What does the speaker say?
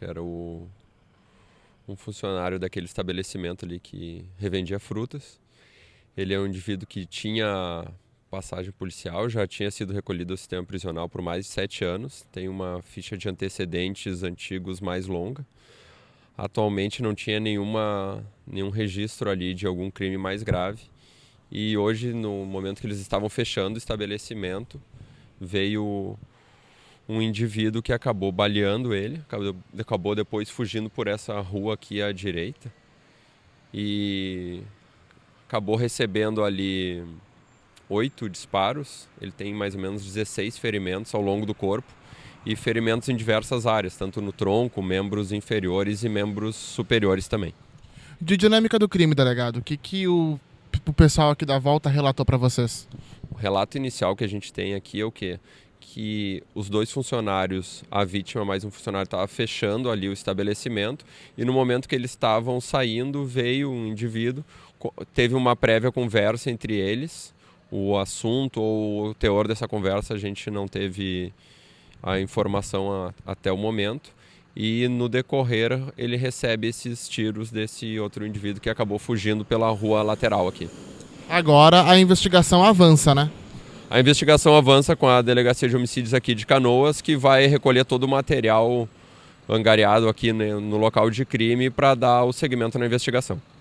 Era o, um funcionário daquele estabelecimento ali que revendia frutas. Ele é um indivíduo que tinha passagem policial, já tinha sido recolhido ao sistema prisional por mais de sete anos, tem uma ficha de antecedentes antigos mais longa. Atualmente não tinha nenhuma, nenhum registro ali de algum crime mais grave. E hoje, no momento que eles estavam fechando o estabelecimento, veio um indivíduo que acabou baleando ele, acabou, acabou depois fugindo por essa rua aqui à direita e acabou recebendo ali oito disparos. Ele tem mais ou menos 16 ferimentos ao longo do corpo e ferimentos em diversas áreas, tanto no tronco, membros inferiores e membros superiores também. De dinâmica do crime, delegado, o que, que o, o pessoal aqui da volta relatou para vocês? O relato inicial que a gente tem aqui é o que que os dois funcionários, a vítima mais um funcionário, estava fechando ali o estabelecimento e no momento que eles estavam saindo veio um indivíduo, teve uma prévia conversa entre eles, o assunto ou o teor dessa conversa a gente não teve a informação a, até o momento e no decorrer ele recebe esses tiros desse outro indivíduo que acabou fugindo pela rua lateral aqui. Agora a investigação avança, né? A investigação avança com a Delegacia de Homicídios aqui de Canoas, que vai recolher todo o material angariado aqui né, no local de crime para dar o segmento na investigação.